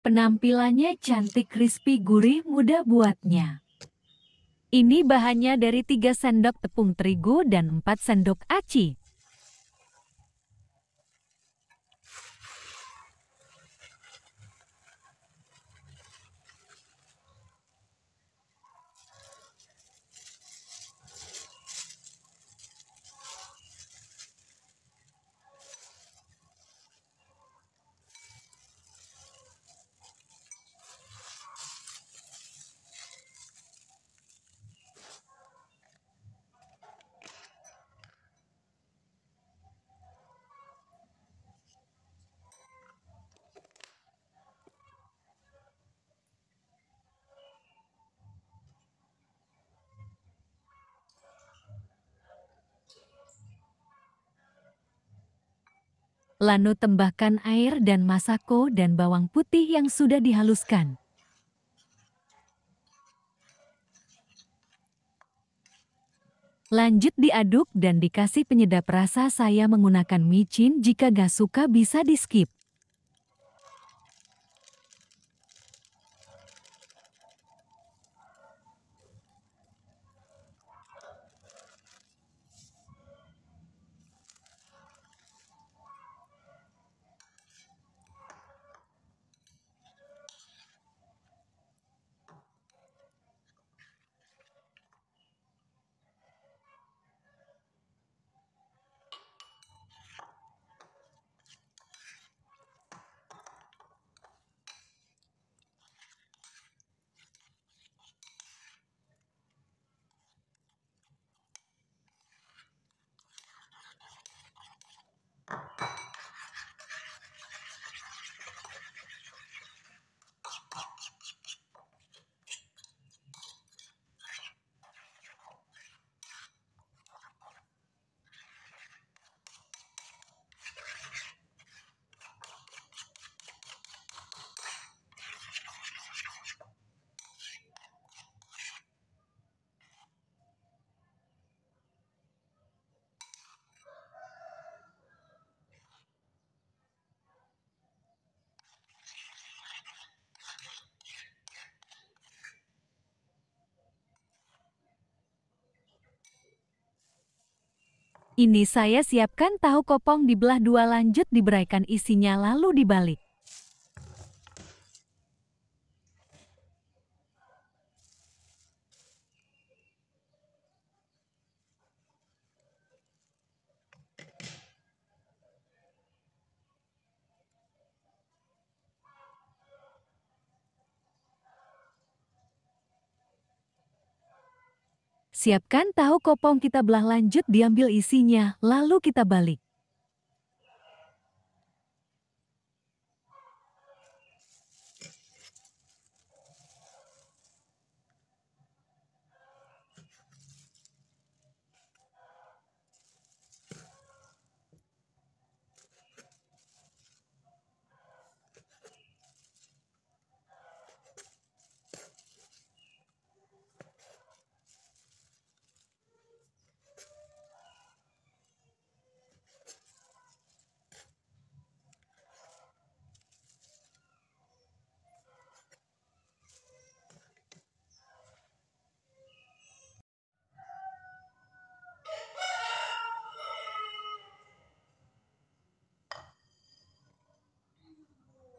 Penampilannya cantik crispy gurih mudah buatnya. Ini bahannya dari 3 sendok tepung terigu dan 4 sendok aci. Lano tambahkan air dan masako dan bawang putih yang sudah dihaluskan. Lanjut diaduk dan dikasih penyedap rasa saya menggunakan micin jika gak suka bisa di skip. Ini saya siapkan tahu kopong dibelah dua lanjut diberaikan isinya lalu dibalik. Siapkan tahu kopong kita belah lanjut diambil isinya, lalu kita balik.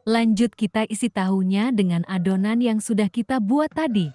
Lanjut kita isi tahunya dengan adonan yang sudah kita buat tadi.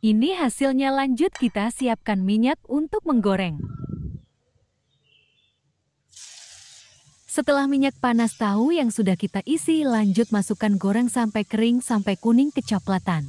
Ini hasilnya lanjut kita siapkan minyak untuk menggoreng. Setelah minyak panas tahu yang sudah kita isi, lanjut masukkan goreng sampai kering sampai kuning kecoklatan.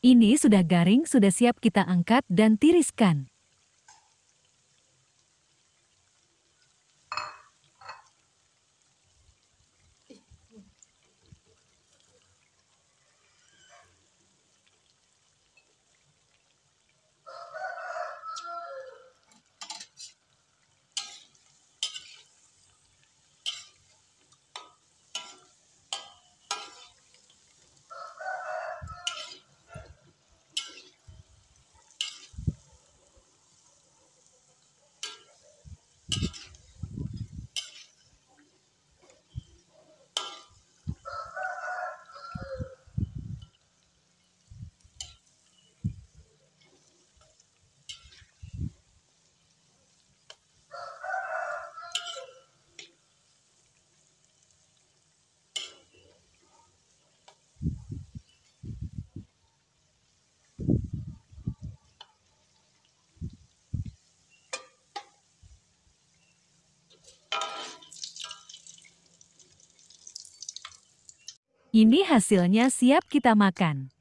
Ini sudah garing, sudah siap kita angkat dan tiriskan. Ini hasilnya siap kita makan.